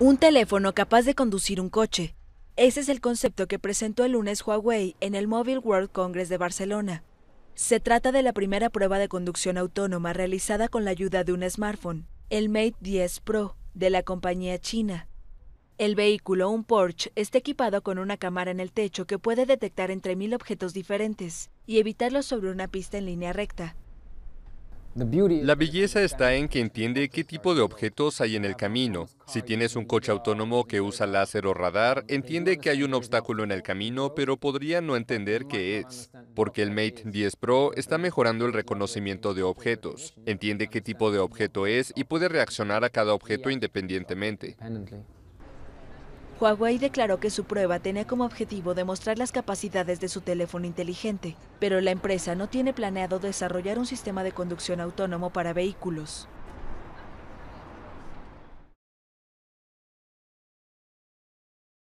Un teléfono capaz de conducir un coche. Ese es el concepto que presentó el lunes Huawei en el Mobile World Congress de Barcelona. Se trata de la primera prueba de conducción autónoma realizada con la ayuda de un smartphone, el Mate 10 Pro, de la compañía china. El vehículo, un Porsche, está equipado con una cámara en el techo que puede detectar entre mil objetos diferentes y evitarlos sobre una pista en línea recta, la belleza está en que entiende qué tipo de objetos hay en el camino. Si tienes un coche autónomo que usa láser o radar, entiende que hay un obstáculo en el camino, pero podría no entender qué es, porque el Mate 10 Pro está mejorando el reconocimiento de objetos. Entiende qué tipo de objeto es y puede reaccionar a cada objeto independientemente. Huawei declaró que su prueba tenía como objetivo demostrar las capacidades de su teléfono inteligente, pero la empresa no tiene planeado desarrollar un sistema de conducción autónomo para vehículos.